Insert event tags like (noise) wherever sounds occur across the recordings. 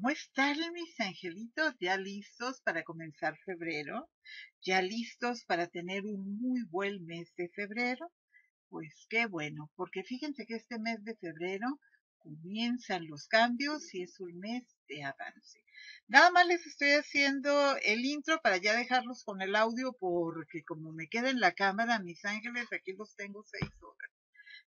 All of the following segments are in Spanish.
¿Cómo están mis angelitos? ¿Ya listos para comenzar febrero? ¿Ya listos para tener un muy buen mes de febrero? Pues qué bueno, porque fíjense que este mes de febrero comienzan los cambios y es un mes de avance. Nada más les estoy haciendo el intro para ya dejarlos con el audio porque como me queda en la cámara, mis ángeles, aquí los tengo seis horas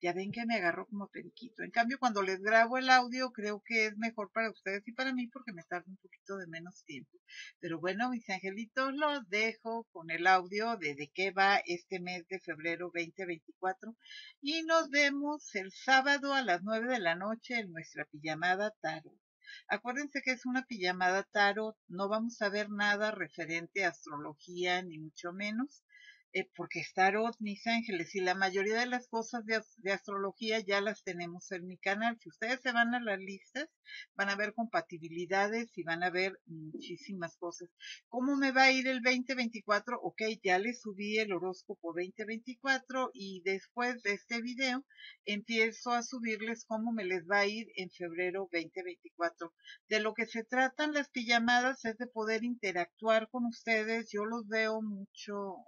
ya ven que me agarro como periquito. En cambio, cuando les grabo el audio, creo que es mejor para ustedes y para mí porque me tarda un poquito de menos tiempo. Pero bueno, mis angelitos, los dejo con el audio de de qué va este mes de febrero 2024 y nos vemos el sábado a las 9 de la noche en nuestra pijamada Taro. Acuérdense que es una pijamada tarot, no vamos a ver nada referente a astrología ni mucho menos. Eh, porque estaros mis ángeles, y la mayoría de las cosas de, de, astrología ya las tenemos en mi canal. Si ustedes se van a las listas, van a ver compatibilidades y van a ver muchísimas cosas. ¿Cómo me va a ir el 2024? Ok, ya les subí el horóscopo 2024 y después de este video empiezo a subirles cómo me les va a ir en febrero 2024. De lo que se tratan las pijamadas es de poder interactuar con ustedes. Yo los veo mucho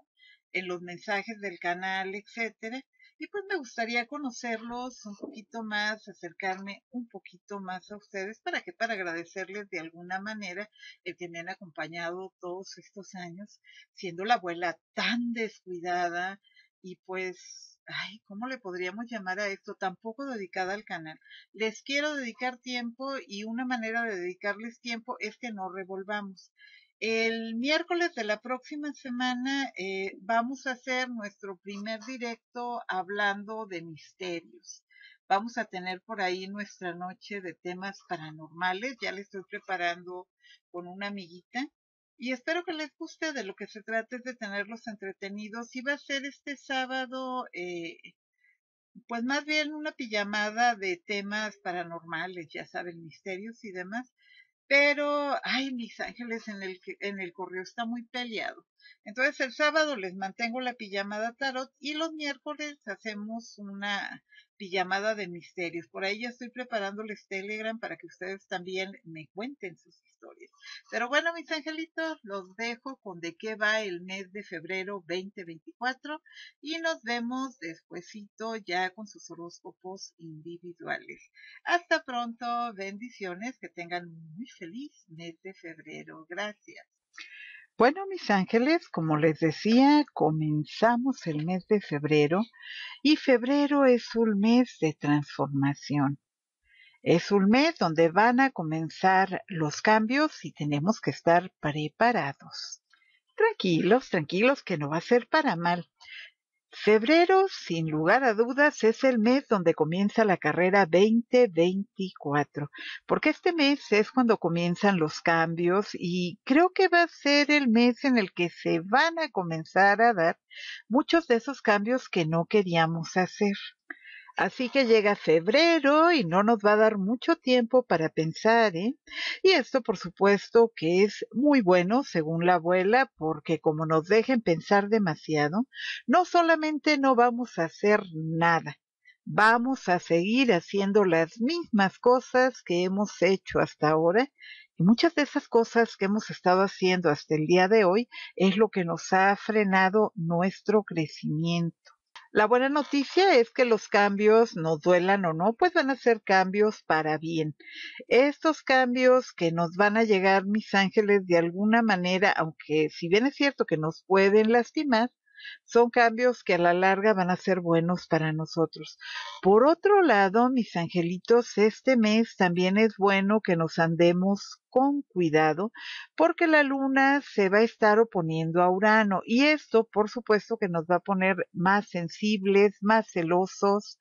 en los mensajes del canal, etcétera. Y pues me gustaría conocerlos un poquito más, acercarme un poquito más a ustedes para que para agradecerles de alguna manera el que me han acompañado todos estos años, siendo la abuela tan descuidada y pues, ay, ¿cómo le podríamos llamar a esto? Tampoco dedicada al canal. Les quiero dedicar tiempo y una manera de dedicarles tiempo es que no revolvamos. El miércoles de la próxima semana eh, vamos a hacer nuestro primer directo hablando de misterios. Vamos a tener por ahí nuestra noche de temas paranormales. Ya le estoy preparando con una amiguita. Y espero que les guste de lo que se trate de tenerlos entretenidos. Y va a ser este sábado, eh, pues más bien una pijamada de temas paranormales, ya saben, misterios y demás pero, ay, mis ángeles, en el, en el correo está muy peleado. Entonces el sábado les mantengo la pijamada tarot y los miércoles hacemos una Pijamada de Misterios. Por ahí ya estoy preparándoles Telegram para que ustedes también me cuenten sus historias. Pero bueno, mis angelitos, los dejo con de qué va el mes de febrero 2024 y nos vemos despuesito ya con sus horóscopos individuales. Hasta pronto, bendiciones, que tengan un muy feliz mes de febrero. Gracias. Bueno, mis ángeles, como les decía, comenzamos el mes de febrero y febrero es un mes de transformación. Es un mes donde van a comenzar los cambios y tenemos que estar preparados. Tranquilos, tranquilos, que no va a ser para mal. Febrero, sin lugar a dudas, es el mes donde comienza la carrera 2024, porque este mes es cuando comienzan los cambios y creo que va a ser el mes en el que se van a comenzar a dar muchos de esos cambios que no queríamos hacer. Así que llega febrero y no nos va a dar mucho tiempo para pensar, ¿eh? Y esto, por supuesto, que es muy bueno, según la abuela, porque como nos dejen pensar demasiado, no solamente no vamos a hacer nada, vamos a seguir haciendo las mismas cosas que hemos hecho hasta ahora y muchas de esas cosas que hemos estado haciendo hasta el día de hoy es lo que nos ha frenado nuestro crecimiento. La buena noticia es que los cambios, nos duelan o no, pues van a ser cambios para bien. Estos cambios que nos van a llegar, mis ángeles, de alguna manera, aunque si bien es cierto que nos pueden lastimar, son cambios que a la larga van a ser buenos para nosotros. Por otro lado, mis angelitos, este mes también es bueno que nos andemos con cuidado porque la luna se va a estar oponiendo a Urano y esto, por supuesto, que nos va a poner más sensibles, más celosos,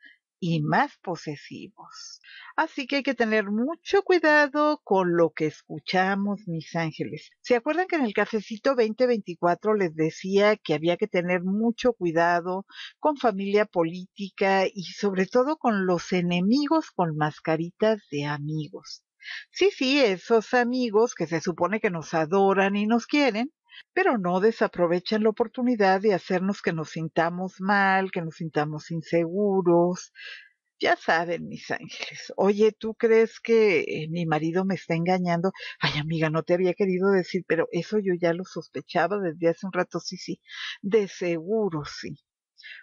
y más posesivos. Así que hay que tener mucho cuidado con lo que escuchamos, mis ángeles. ¿Se acuerdan que en el cafecito 2024 les decía que había que tener mucho cuidado con familia política y sobre todo con los enemigos con mascaritas de amigos? Sí, sí, esos amigos que se supone que nos adoran y nos quieren, pero no desaprovechan la oportunidad de hacernos que nos sintamos mal, que nos sintamos inseguros. Ya saben, mis ángeles, oye, ¿tú crees que eh, mi marido me está engañando? Ay, amiga, no te había querido decir, pero eso yo ya lo sospechaba desde hace un rato, sí, sí, de seguro, sí.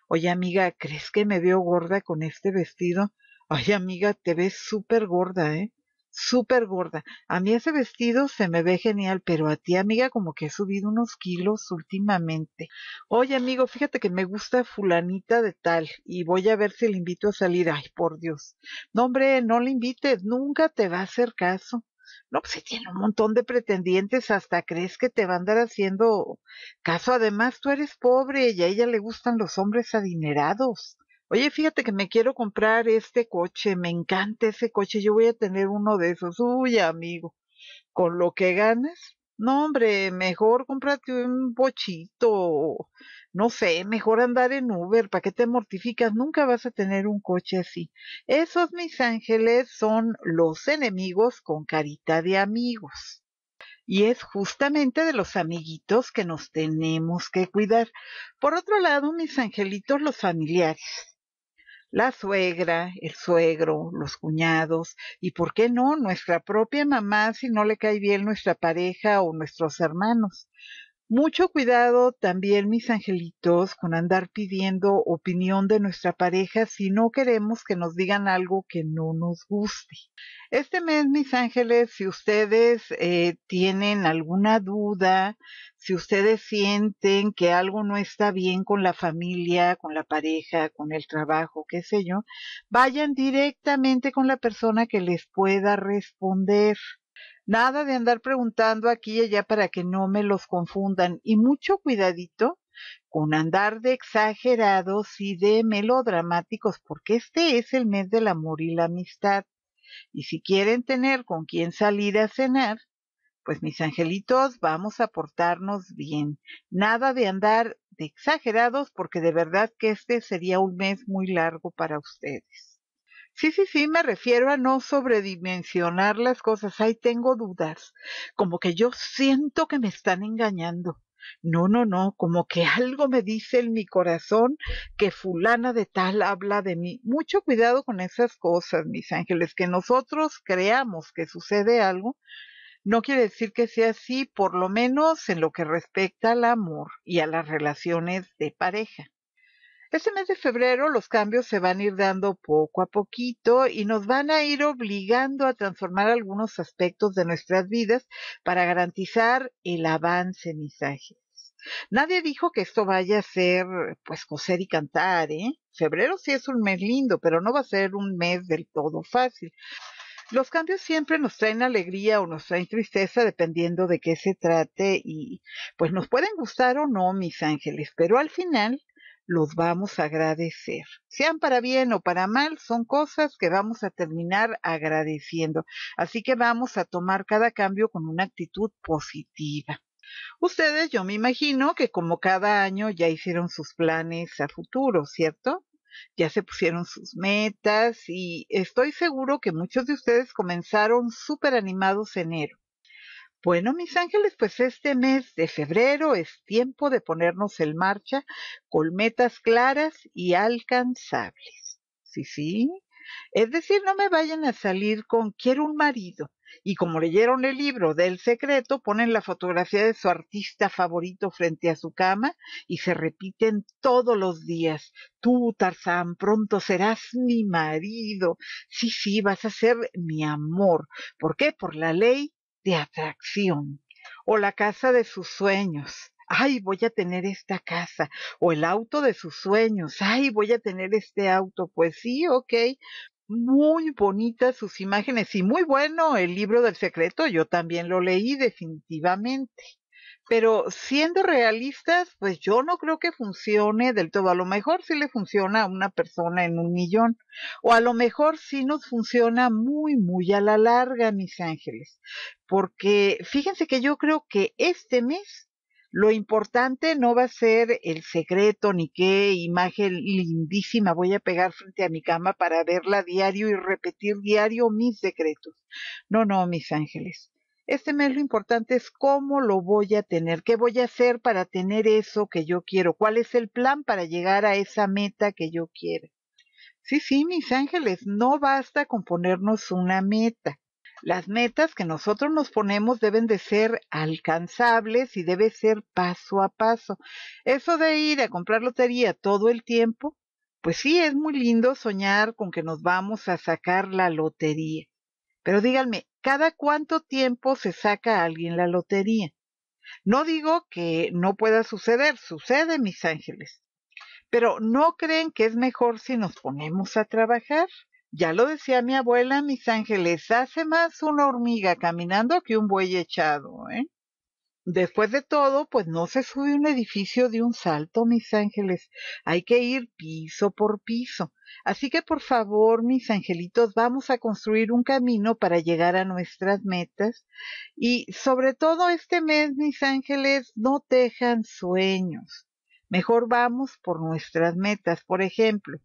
Oye, amiga, ¿crees que me veo gorda con este vestido? Ay, amiga, te ves súper gorda, ¿eh? súper gorda. A mí ese vestido se me ve genial, pero a ti, amiga, como que he subido unos kilos últimamente. Oye, amigo, fíjate que me gusta fulanita de tal y voy a ver si le invito a salir. Ay, por Dios. No, hombre, no le invites, nunca te va a hacer caso. No, pues tiene un montón de pretendientes, hasta crees que te va a andar haciendo caso. Además, tú eres pobre y a ella le gustan los hombres adinerados oye, fíjate que me quiero comprar este coche, me encanta ese coche, yo voy a tener uno de esos, uy, amigo, con lo que ganas, no, hombre, mejor cómprate un bochito, no sé, mejor andar en Uber, ¿para qué te mortificas? Nunca vas a tener un coche así. Esos, mis ángeles, son los enemigos con carita de amigos. Y es justamente de los amiguitos que nos tenemos que cuidar. Por otro lado, mis angelitos, los familiares la suegra, el suegro, los cuñados y, ¿por qué no?, nuestra propia mamá si no le cae bien nuestra pareja o nuestros hermanos. Mucho cuidado también, mis angelitos, con andar pidiendo opinión de nuestra pareja si no queremos que nos digan algo que no nos guste. Este mes, mis ángeles, si ustedes eh, tienen alguna duda, si ustedes sienten que algo no está bien con la familia, con la pareja, con el trabajo, qué sé yo, vayan directamente con la persona que les pueda responder. Nada de andar preguntando aquí y allá para que no me los confundan y mucho cuidadito con andar de exagerados y de melodramáticos porque este es el mes del amor y la amistad. Y si quieren tener con quién salir a cenar, pues mis angelitos, vamos a portarnos bien. Nada de andar de exagerados porque de verdad que este sería un mes muy largo para ustedes. Sí, sí, sí, me refiero a no sobredimensionar las cosas. Ahí tengo dudas. Como que yo siento que me están engañando. No, no, no, como que algo me dice en mi corazón que fulana de tal habla de mí. Mucho cuidado con esas cosas, mis ángeles, que nosotros creamos que sucede algo, no quiere decir que sea así, por lo menos en lo que respecta al amor y a las relaciones de pareja. Este mes de febrero los cambios se van a ir dando poco a poquito y nos van a ir obligando a transformar algunos aspectos de nuestras vidas para garantizar el avance, mis ángeles. Nadie dijo que esto vaya a ser, pues, coser y cantar, ¿eh? Febrero sí es un mes lindo, pero no va a ser un mes del todo fácil. Los cambios siempre nos traen alegría o nos traen tristeza dependiendo de qué se trate y pues nos pueden gustar o no, mis ángeles, pero al final los vamos a agradecer. Sean para bien o para mal, son cosas que vamos a terminar agradeciendo. Así que vamos a tomar cada cambio con una actitud positiva. Ustedes, yo me imagino que como cada año ya hicieron sus planes a futuro, ¿cierto? ya se pusieron sus metas y estoy seguro que muchos de ustedes comenzaron súper animados enero. Bueno, mis ángeles, pues este mes de febrero es tiempo de ponernos en marcha con metas claras y alcanzables. Sí, sí. Es decir, no me vayan a salir con quiero un marido. Y como leyeron el libro del secreto, ponen la fotografía de su artista favorito frente a su cama y se repiten todos los días. Tú, Tarzán, pronto serás mi marido. Sí, sí, vas a ser mi amor. ¿Por qué? Por la ley de atracción o la casa de sus sueños. Ay, voy a tener esta casa o el auto de sus sueños. Ay, voy a tener este auto. Pues sí, ok. Muy bonitas sus imágenes y muy bueno el libro del secreto. Yo también lo leí definitivamente pero siendo realistas, pues yo no creo que funcione del todo. A lo mejor sí le funciona a una persona en un millón, o a lo mejor sí nos funciona muy, muy a la larga, mis ángeles. Porque fíjense que yo creo que este mes lo importante no va a ser el secreto ni qué imagen lindísima voy a pegar frente a mi cama para verla diario y repetir diario mis secretos. No, no, mis ángeles este mes lo importante es cómo lo voy a tener, qué voy a hacer para tener eso que yo quiero, cuál es el plan para llegar a esa meta que yo quiero. Sí, sí, mis ángeles, no basta con ponernos una meta. Las metas que nosotros nos ponemos deben de ser alcanzables y debe ser paso a paso. Eso de ir a comprar lotería todo el tiempo, pues sí, es muy lindo soñar con que nos vamos a sacar la lotería. Pero díganme, cada cuánto tiempo se saca alguien la lotería. No digo que no pueda suceder, sucede, mis ángeles. Pero ¿no creen que es mejor si nos ponemos a trabajar? Ya lo decía mi abuela, mis ángeles, hace más una hormiga caminando que un buey echado, ¿eh? Después de todo, pues no se sube un edificio de un salto, mis ángeles. Hay que ir piso por piso. Así que por favor, mis angelitos, vamos a construir un camino para llegar a nuestras metas. Y sobre todo este mes, mis ángeles, no dejan sueños. Mejor vamos por nuestras metas. Por ejemplo,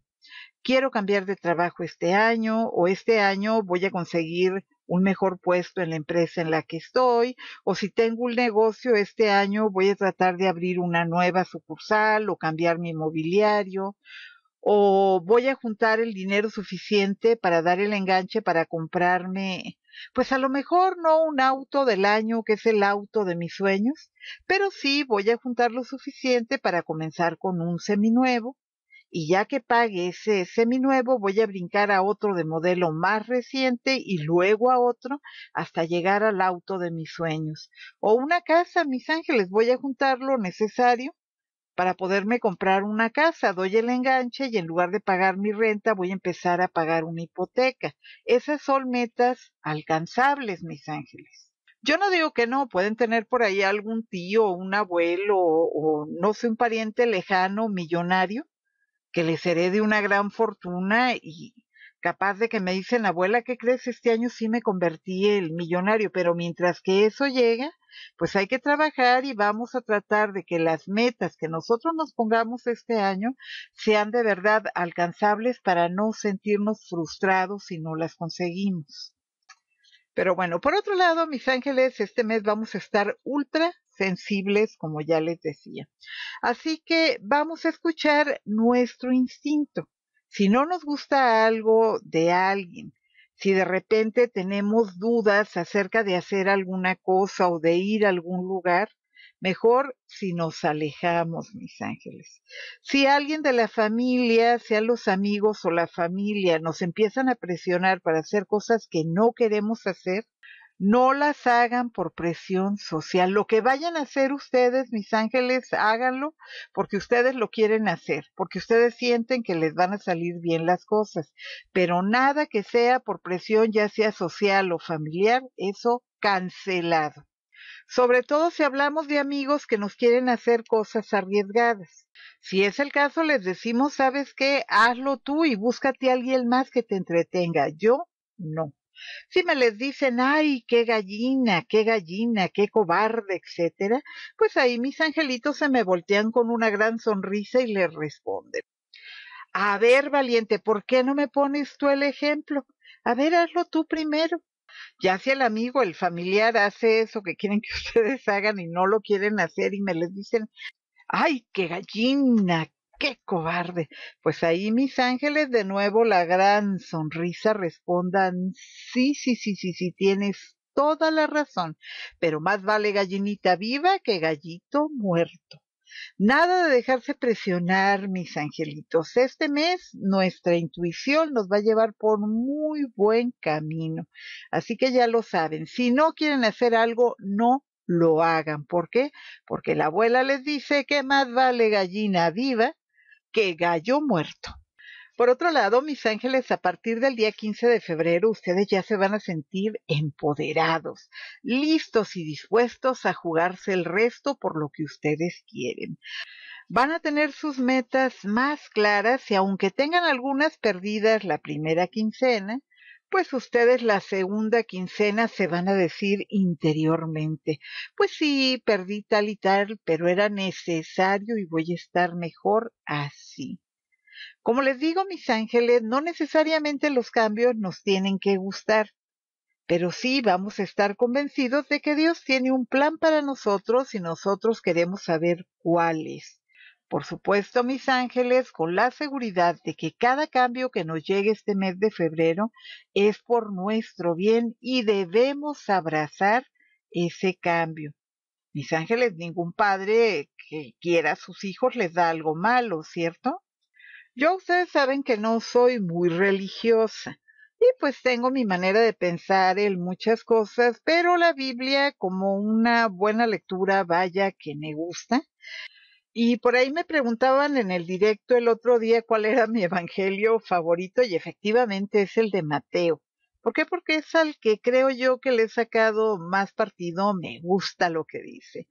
quiero cambiar de trabajo este año o este año voy a conseguir un mejor puesto en la empresa en la que estoy, o si tengo un negocio este año voy a tratar de abrir una nueva sucursal o cambiar mi mobiliario, o voy a juntar el dinero suficiente para dar el enganche para comprarme, pues a lo mejor no un auto del año que es el auto de mis sueños, pero sí voy a juntar lo suficiente para comenzar con un seminuevo y ya que pague ese seminuevo, voy a brincar a otro de modelo más reciente y luego a otro hasta llegar al auto de mis sueños. O una casa, mis ángeles, voy a juntar lo necesario para poderme comprar una casa, doy el enganche y en lugar de pagar mi renta voy a empezar a pagar una hipoteca. Esas son metas alcanzables, mis ángeles. Yo no digo que no, pueden tener por ahí algún tío, un abuelo o, o no sé, un pariente lejano, millonario, que les de una gran fortuna y capaz de que me dicen, abuela, que crees? Este año sí me convertí el millonario, pero mientras que eso llega, pues hay que trabajar y vamos a tratar de que las metas que nosotros nos pongamos este año sean de verdad alcanzables para no sentirnos frustrados si no las conseguimos. Pero bueno, por otro lado, mis ángeles, este mes vamos a estar ultra sensibles, como ya les decía. Así que vamos a escuchar nuestro instinto. Si no nos gusta algo de alguien, si de repente tenemos dudas acerca de hacer alguna cosa o de ir a algún lugar, mejor si nos alejamos, mis ángeles. Si alguien de la familia, sean los amigos o la familia, nos empiezan a presionar para hacer cosas que no queremos hacer, no las hagan por presión social. Lo que vayan a hacer ustedes, mis ángeles, háganlo porque ustedes lo quieren hacer, porque ustedes sienten que les van a salir bien las cosas. Pero nada que sea por presión, ya sea social o familiar, eso cancelado. Sobre todo si hablamos de amigos que nos quieren hacer cosas arriesgadas. Si es el caso, les decimos, sabes qué, hazlo tú y búscate a alguien más que te entretenga. Yo no. Si me les dicen, ay, qué gallina, qué gallina, qué cobarde, etcétera, pues ahí mis angelitos se me voltean con una gran sonrisa y les responden. A ver, valiente, ¿por qué no me pones tú el ejemplo? A ver, hazlo tú primero. Ya si el amigo, el familiar hace eso que quieren que (laughs) ustedes hagan y no lo quieren hacer y me les dicen, ay, qué gallina, qué cobarde. Pues ahí mis ángeles de nuevo la gran sonrisa respondan, sí, sí, sí, sí, sí, tienes toda la razón, pero más vale gallinita viva que gallito muerto. Nada de dejarse presionar, mis angelitos. Este mes nuestra intuición nos va a llevar por muy buen camino. Así que ya lo saben, si no quieren hacer algo, no lo hagan. ¿Por qué? Porque la abuela les dice que más vale gallina viva que gallo muerto. Por otro lado, mis ángeles, a partir del día 15 de febrero, ustedes ya se van a sentir empoderados, listos y dispuestos a jugarse el resto por lo que ustedes quieren. Van a tener sus metas más claras y aunque tengan algunas perdidas la primera quincena, pues ustedes la segunda quincena se van a decir interiormente, pues sí, perdí tal y tal, pero era necesario y voy a estar mejor así. Como les digo, mis ángeles, no necesariamente los cambios nos tienen que gustar, pero sí vamos a estar convencidos de que Dios tiene un plan para nosotros y nosotros queremos saber cuál es. Por supuesto, mis ángeles, con la seguridad de que cada cambio que nos llegue este mes de febrero es por nuestro bien y debemos abrazar ese cambio. Mis ángeles, ningún padre que quiera a sus hijos les da algo malo, ¿cierto? Yo ustedes saben que no soy muy religiosa y pues tengo mi manera de pensar en muchas cosas, pero la Biblia como una buena lectura, vaya que me gusta. Y por ahí me preguntaban en el directo el otro día cuál era mi evangelio favorito y efectivamente es el de Mateo. ¿Por qué? Porque es al que creo yo que le he sacado más partido, me gusta lo que dice.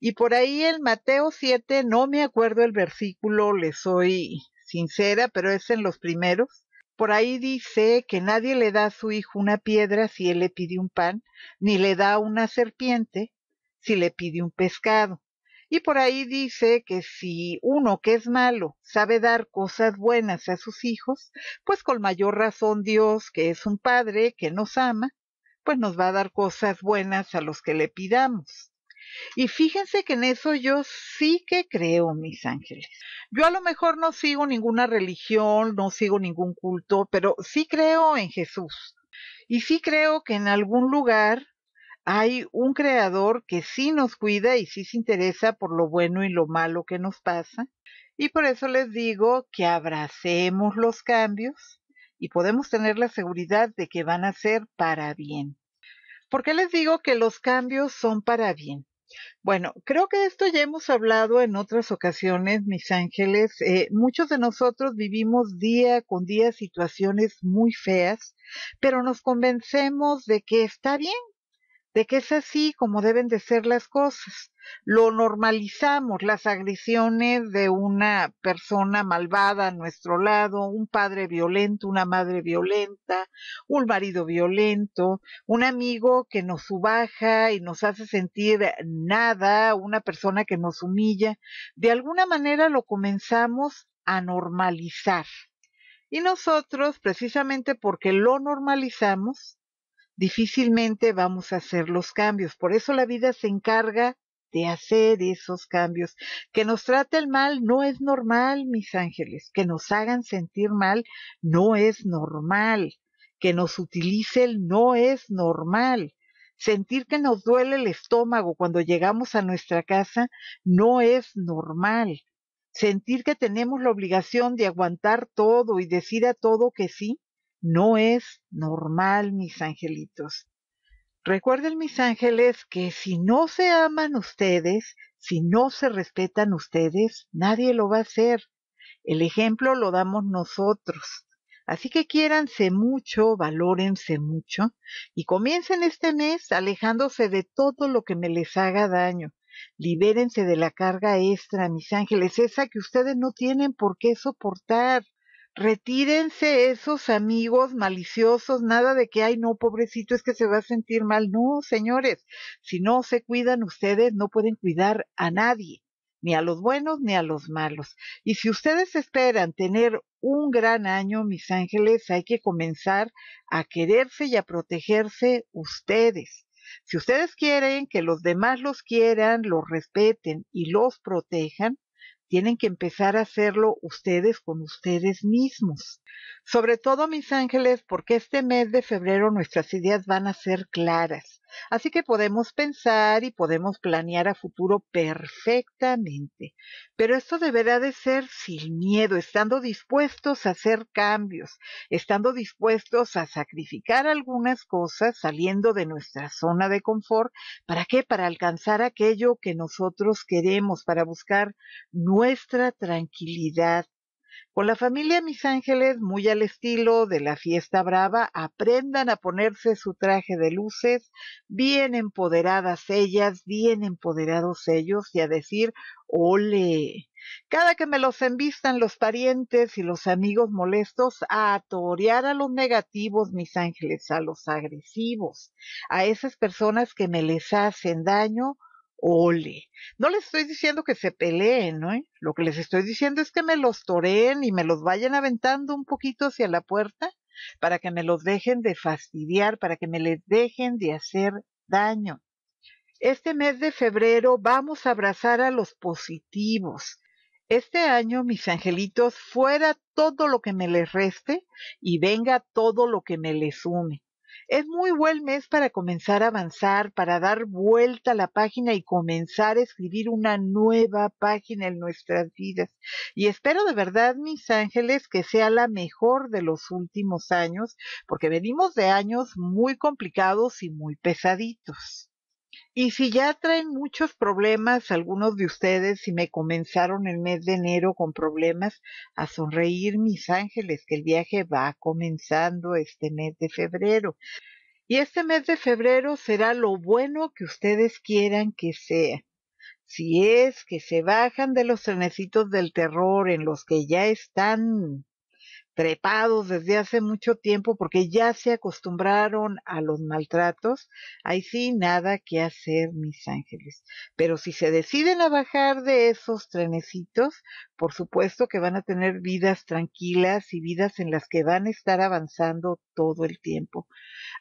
Y por ahí el Mateo 7, no me acuerdo el versículo, le soy sincera, pero es en los primeros. Por ahí dice que nadie le da a su hijo una piedra si él le pide un pan, ni le da una serpiente si le pide un pescado. Y por ahí dice que si uno que es malo sabe dar cosas buenas a sus hijos, pues con mayor razón Dios, que es un Padre, que nos ama, pues nos va a dar cosas buenas a los que le pidamos. Y fíjense que en eso yo sí que creo, mis ángeles. Yo a lo mejor no sigo ninguna religión, no sigo ningún culto, pero sí creo en Jesús. Y sí creo que en algún lugar hay un creador que sí nos cuida y sí se interesa por lo bueno y lo malo que nos pasa. Y por eso les digo que abracemos los cambios y podemos tener la seguridad de que van a ser para bien. ¿Por qué les digo que los cambios son para bien? Bueno, creo que esto ya hemos hablado en otras ocasiones, mis ángeles. Eh, muchos de nosotros vivimos día con día situaciones muy feas, pero nos convencemos de que está bien, de que es así como deben de ser las cosas. Lo normalizamos, las agresiones de una persona malvada a nuestro lado, un padre violento, una madre violenta, un marido violento, un amigo que nos subaja y nos hace sentir nada, una persona que nos humilla. De alguna manera lo comenzamos a normalizar. Y nosotros, precisamente porque lo normalizamos, difícilmente vamos a hacer los cambios. Por eso la vida se encarga de hacer esos cambios. Que nos trate el mal no es normal, mis ángeles. Que nos hagan sentir mal no es normal. Que nos utilice el no es normal. Sentir que nos duele el estómago cuando llegamos a nuestra casa no es normal. Sentir que tenemos la obligación de aguantar todo y decir a todo que sí no es normal, mis angelitos. Recuerden, mis ángeles, que si no se aman ustedes, si no se respetan ustedes, nadie lo va a hacer. El ejemplo lo damos nosotros. Así que quiéranse mucho, valórense mucho y comiencen este mes alejándose de todo lo que me les haga daño. Libérense de la carga extra, mis ángeles, esa que ustedes no tienen por qué soportar retírense esos amigos maliciosos, nada de que, hay, no, pobrecito, es que se va a sentir mal. No, señores, si no se cuidan ustedes, no pueden cuidar a nadie, ni a los buenos ni a los malos. Y si ustedes esperan tener un gran año, mis ángeles, hay que comenzar a quererse y a protegerse ustedes. Si ustedes quieren que los demás los quieran, los respeten y los protejan, tienen que empezar a hacerlo ustedes con ustedes mismos. Sobre todo, mis ángeles, porque este mes de febrero nuestras ideas van a ser claras. Así que podemos pensar y podemos planear a futuro perfectamente, pero esto deberá de ser sin miedo, estando dispuestos a hacer cambios, estando dispuestos a sacrificar algunas cosas saliendo de nuestra zona de confort. ¿Para qué? Para alcanzar aquello que nosotros queremos, para buscar nuestra tranquilidad, con la familia Mis Ángeles, muy al estilo de la fiesta brava, aprendan a ponerse su traje de luces, bien empoderadas ellas, bien empoderados ellos, y a decir, ole. Cada que me los envistan los parientes y los amigos molestos, a atorear a los negativos, mis ángeles, a los agresivos, a esas personas que me les hacen daño, ole. No les estoy diciendo que se peleen, ¿no? ¿Eh? Lo que les estoy diciendo es que me los toreen y me los vayan aventando un poquito hacia la puerta para que me los dejen de fastidiar, para que me les dejen de hacer daño. Este mes de febrero vamos a abrazar a los positivos. Este año, mis angelitos, fuera todo lo que me les reste y venga todo lo que me les sume. Es muy buen mes para comenzar a avanzar, para dar vuelta a la página y comenzar a escribir una nueva página en nuestras vidas. Y espero de verdad, mis ángeles, que sea la mejor de los últimos años, porque venimos de años muy complicados y muy pesaditos. Y si ya traen muchos problemas, algunos de ustedes, si me comenzaron el mes de enero con problemas, a sonreír mis ángeles, que el viaje va comenzando este mes de febrero. Y este mes de febrero será lo bueno que ustedes quieran que sea. Si es que se bajan de los trenecitos del terror en los que ya están trepados desde hace mucho tiempo porque ya se acostumbraron a los maltratos, ahí sí nada que hacer, mis ángeles. Pero si se deciden a bajar de esos trenecitos, por supuesto que van a tener vidas tranquilas y vidas en las que van a estar avanzando todo el tiempo.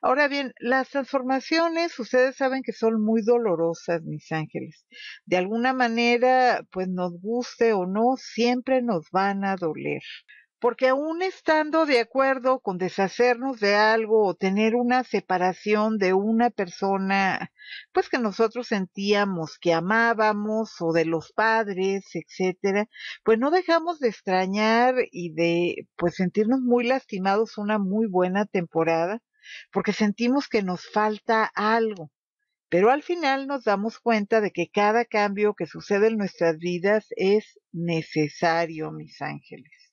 Ahora bien, las transformaciones, ustedes saben que son muy dolorosas, mis ángeles. De alguna manera, pues nos guste o no, siempre nos van a doler. Porque aún estando de acuerdo con deshacernos de algo o tener una separación de una persona, pues que nosotros sentíamos que amábamos o de los padres, etcétera, pues no dejamos de extrañar y de pues sentirnos muy lastimados una muy buena temporada, porque sentimos que nos falta algo. Pero al final nos damos cuenta de que cada cambio que sucede en nuestras vidas es necesario, mis ángeles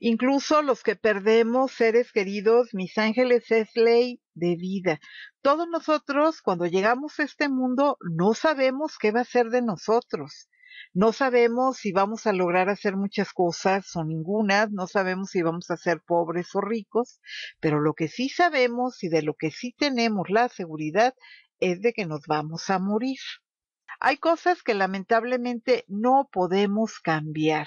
incluso los que perdemos seres queridos, mis ángeles es ley de vida. Todos nosotros, cuando llegamos a este mundo, no sabemos qué va a ser de nosotros. No sabemos si vamos a lograr hacer muchas cosas o ninguna, no sabemos si vamos a ser pobres o ricos, pero lo que sí sabemos y de lo que sí tenemos la seguridad es de que nos vamos a morir. Hay cosas que lamentablemente no podemos cambiar.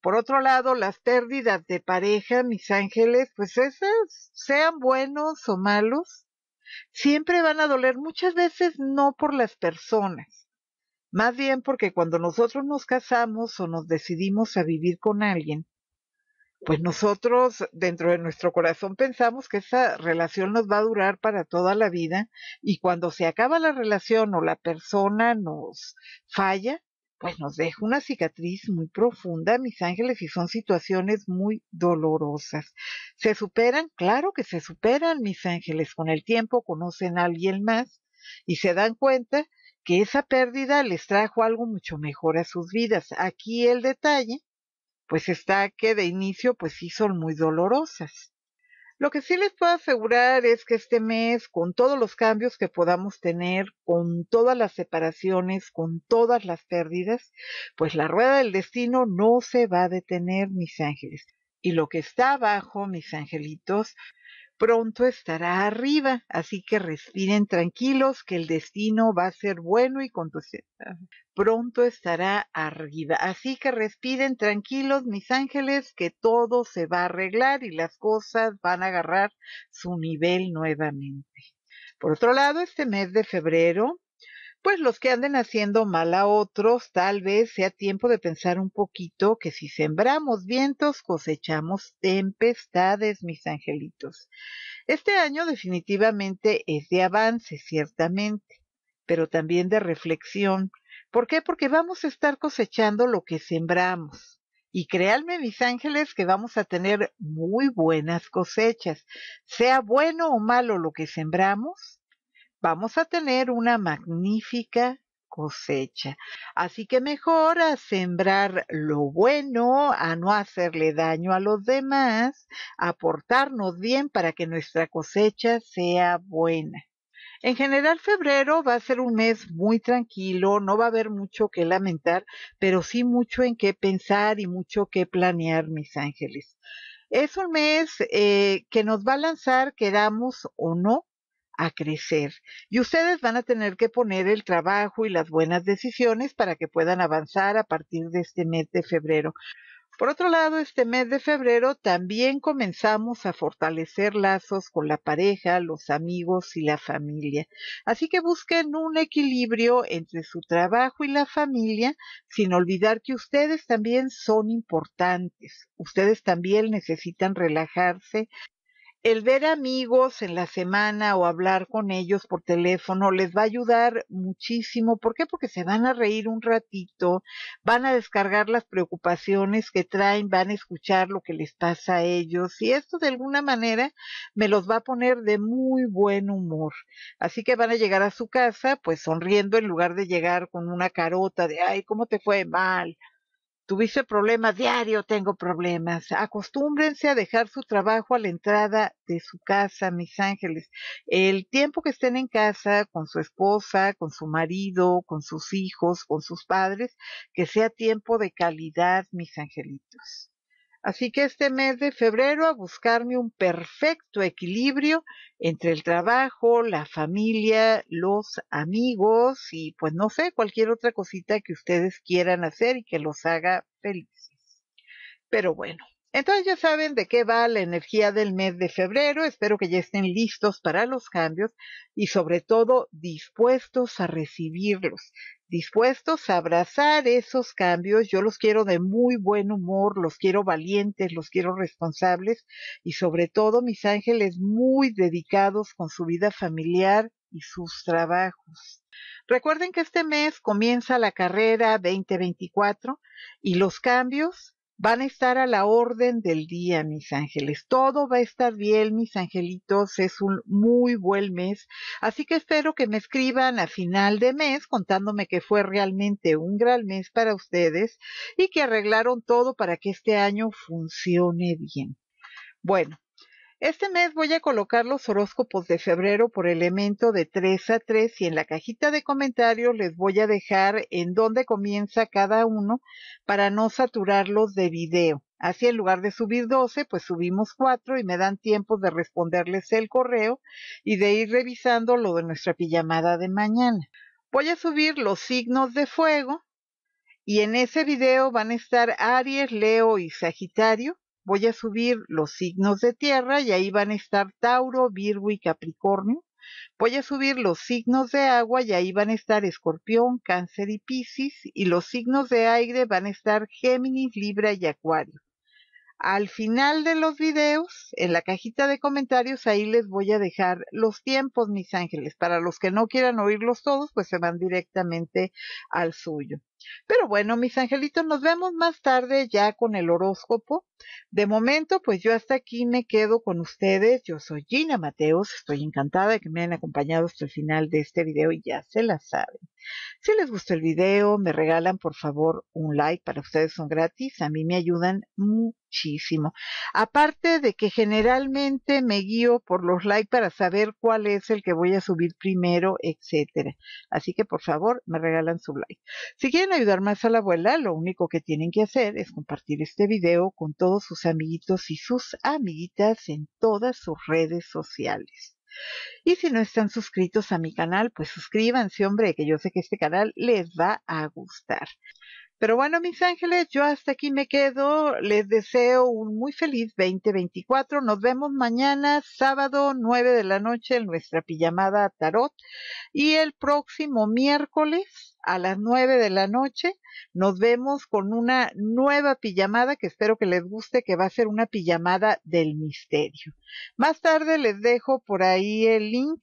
Por otro lado, las pérdidas de pareja, mis ángeles, pues esas, sean buenos o malos, siempre van a doler muchas veces no por las personas, más bien porque cuando nosotros nos casamos o nos decidimos a vivir con alguien, pues nosotros dentro de nuestro corazón pensamos que esa relación nos va a durar para toda la vida y cuando se acaba la relación o la persona nos falla, pues nos deja una cicatriz muy profunda, mis ángeles, y son situaciones muy dolorosas. ¿Se superan? Claro que se superan, mis ángeles. Con el tiempo conocen a alguien más y se dan cuenta que esa pérdida les trajo algo mucho mejor a sus vidas. Aquí el detalle, pues está que de inicio, pues sí son muy dolorosas. Lo que sí les puedo asegurar es que este mes, con todos los cambios que podamos tener, con todas las separaciones, con todas las pérdidas, pues la rueda del destino no se va a detener, mis ángeles. Y lo que está abajo, mis angelitos, pronto estará arriba, así que respiren tranquilos que el destino va a ser bueno y tu ah, Pronto estará arriba, así que respiren tranquilos mis ángeles que todo se va a arreglar y las cosas van a agarrar su nivel nuevamente. Por otro lado, este mes de febrero pues los que anden haciendo mal a otros, tal vez sea tiempo de pensar un poquito que si sembramos vientos, cosechamos tempestades, mis angelitos. Este año definitivamente es de avance, ciertamente, pero también de reflexión. ¿Por qué? Porque vamos a estar cosechando lo que sembramos. Y créanme, mis ángeles, que vamos a tener muy buenas cosechas. Sea bueno o malo lo que sembramos, vamos a tener una magnífica cosecha. Así que mejor a sembrar lo bueno, a no hacerle daño a los demás, a portarnos bien para que nuestra cosecha sea buena. En general, febrero va a ser un mes muy tranquilo, no va a haber mucho que lamentar, pero sí mucho en qué pensar y mucho que planear, mis ángeles. Es un mes eh, que nos va a lanzar, queramos o no, a crecer. Y ustedes van a tener que poner el trabajo y las buenas decisiones para que puedan avanzar a partir de este mes de febrero. Por otro lado, este mes de febrero también comenzamos a fortalecer lazos con la pareja, los amigos y la familia. Así que busquen un equilibrio entre su trabajo y la familia, sin olvidar que ustedes también son importantes. Ustedes también necesitan relajarse el ver amigos en la semana o hablar con ellos por teléfono les va a ayudar muchísimo. ¿Por qué? Porque se van a reír un ratito, van a descargar las preocupaciones que traen, van a escuchar lo que les pasa a ellos y esto de alguna manera me los va a poner de muy buen humor. Así que van a llegar a su casa pues sonriendo en lugar de llegar con una carota de, ay, ¿cómo te fue mal? Tuviste problemas, diario tengo problemas. Acostúmbrense a dejar su trabajo a la entrada de su casa, mis ángeles. El tiempo que estén en casa con su esposa, con su marido, con sus hijos, con sus padres, que sea tiempo de calidad, mis angelitos. Así que este mes de febrero a buscarme un perfecto equilibrio entre el trabajo, la familia, los amigos y pues no sé, cualquier otra cosita que ustedes quieran hacer y que los haga felices. Pero bueno, entonces ya saben de qué va la energía del mes de febrero. Espero que ya estén listos para los cambios y sobre todo dispuestos a recibirlos, dispuestos a abrazar esos cambios. Yo los quiero de muy buen humor, los quiero valientes, los quiero responsables y sobre todo mis ángeles muy dedicados con su vida familiar y sus trabajos. Recuerden que este mes comienza la carrera 2024 y los cambios van a estar a la orden del día, mis ángeles. Todo va a estar bien, mis angelitos. Es un muy buen mes. Así que espero que me escriban a final de mes contándome que fue realmente un gran mes para ustedes y que arreglaron todo para que este año funcione bien. Bueno, este mes voy a colocar los horóscopos de febrero por elemento de 3 a 3 y en la cajita de comentarios les voy a dejar en dónde comienza cada uno para no saturarlos de video. Así en lugar de subir 12, pues subimos 4 y me dan tiempo de responderles el correo y de ir revisando lo de nuestra pijamada de mañana. Voy a subir los signos de fuego y en ese video van a estar Aries, Leo y Sagitario voy a subir los signos de tierra y ahí van a estar Tauro, Virgo y Capricornio. Voy a subir los signos de agua y ahí van a estar Escorpión, Cáncer y Piscis. Y los signos de aire van a estar Géminis, Libra y Acuario. Al final de los videos, en la cajita de comentarios, ahí les voy a dejar los tiempos, mis ángeles. Para los que no quieran oírlos todos, pues se van directamente al suyo. Pero bueno, mis angelitos, nos vemos más tarde ya con el horóscopo. De momento, pues yo hasta aquí me quedo con ustedes. Yo soy Gina Mateos, estoy encantada de que me hayan acompañado hasta el final de este video y ya se la saben. Si les gustó el video, me regalan por favor un like, para ustedes son gratis, a mí me ayudan muchísimo. Aparte de que generalmente me guío por los likes para saber cuál es el que voy a subir primero, etcétera. Así que por favor, me regalan su like. Si ayudar más a la abuela, lo único que tienen que hacer es compartir este video con todos sus amiguitos y sus amiguitas en todas sus redes sociales. Y si no están suscritos a mi canal, pues suscríbanse, hombre, que yo sé que este canal les va a gustar. Pero bueno, mis ángeles, yo hasta aquí me quedo. Les deseo un muy feliz 2024. Nos vemos mañana, sábado 9 de la noche, en nuestra pijamada tarot. Y el próximo miércoles a las nueve de la noche. Nos vemos con una nueva pijamada que espero que les guste, que va a ser una pijamada del misterio. Más tarde les dejo por ahí el link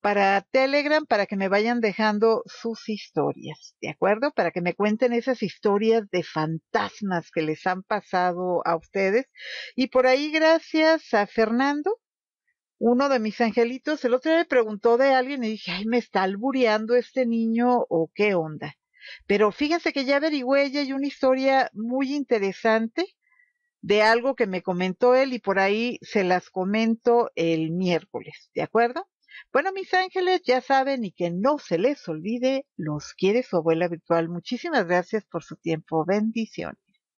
para Telegram para que me vayan dejando sus historias, ¿de acuerdo? Para que me cuenten esas historias de fantasmas que les han pasado a ustedes. Y por ahí gracias a Fernando uno de mis angelitos el otro día me preguntó de alguien y dije, ay, me está albureando este niño o qué onda. Pero fíjense que ya averigüé y hay una historia muy interesante de algo que me comentó él y por ahí se las comento el miércoles, ¿de acuerdo? Bueno, mis ángeles, ya saben y que no se les olvide, los quiere su abuela virtual. Muchísimas gracias por su tiempo. Bendiciones.